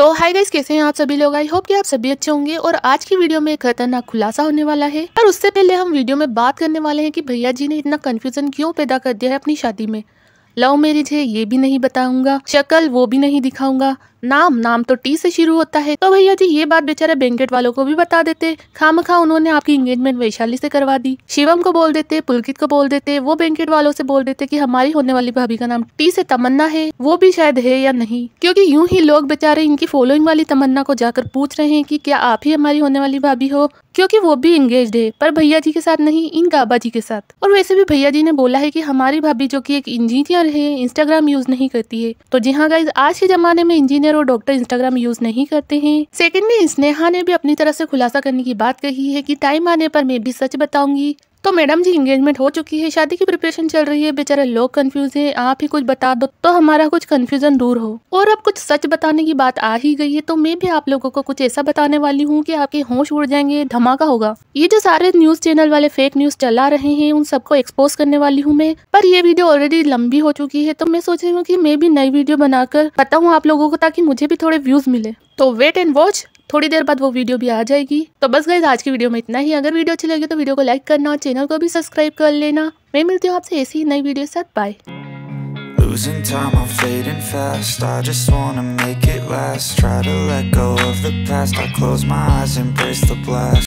तो hi guys कैसे हैं आप सभी लोग आई होप कि आप सभी अच्छे होंगे और आज की वीडियो में एक खतरनाक खुलासा होने वाला है पर उससे पहले हम वीडियो में बात करने वाले हैं कि भैया जी ने इतना कन्फ्यूजन क्यों पैदा कर दिया है अपनी शादी में लव मेरिज है ये भी नहीं बताऊंगा शक्ल वो भी नहीं दिखाऊंगा नाम नाम तो टी से शुरू होता है तो भैया जी ये बात बेचारे बैंकेट वालों को भी बता देते खाम खा उन्होंने आपकी इंगेजमेंट वैशाली से करवा दी शिवम को बोल देते पुलकित को बोल देते वो बैंकेट वालों से बोल देते कि हमारी होने वाली भाभी का नाम टी से तमन्ना है वो भी शायद है या नहीं क्योंकि यूं ही लोग बेचारे इनकी फॉलोइंग वाली तमन्ना को जाकर पूछ रहे हैं कि क्या आप ही हमारी होने वाली भाभी हो क्योंकि वो भी इंगेज है पर भैया जी के साथ नहीं इन गाबा जी के साथ और वैसे भी भैया जी ने बोला है कि हमारी भाभी जो कि एक इंजीनियर है इंस्टाग्राम यूज नहीं करती है तो जी हाँ गाइज आज के जमाने में इंजीनियर इंजीनियर और डॉक्टर इंस्टाग्राम यूज नहीं करते हैं सेकेंडली स्नेहा ने भी अपनी तरफ से खुलासा करने की बात कही है की टाइम आने पर मैं भी सच बताऊंगी तो मैडम जी इंगेजमेंट हो चुकी है शादी की प्रिपरेशन चल रही है बेचारे लोग कंफ्यूज हैं आप ही कुछ बता दो तो हमारा कुछ कंफ्यूजन दूर हो और अब कुछ सच बताने की बात आ ही गई है तो मैं भी आप लोगों को कुछ ऐसा बताने वाली हूँ कि आपके होश उड़ जाएंगे धमाका होगा ये जो सारे न्यूज चैनल वाले फेक न्यूज चला रहे हैं उन सबको एक्सपोज करने वाली हूँ मैं पर ये वीडियो ऑलरेडी लंबी हो चुकी है तो मैं सोच रही हूँ की मैं भी नई वीडियो बनाकर बताऊँ आप लोगों को ताकि मुझे भी थोड़े व्यूज मिले तो वेट एंड वॉच थोड़ी देर बाद वो वीडियो भी आ जाएगी तो बस गई आज की वीडियो में इतना ही अगर वीडियो अच्छी लगी तो वीडियो को लाइक करना और चैनल को भी सब्सक्राइब कर लेना मैं मिलती हूँ आपसे ऐसी ही नई वीडियो के साथ bye Losing time, I'm fading fast I just wanna make it last Try to let go of the past I close my eyes, embrace the blast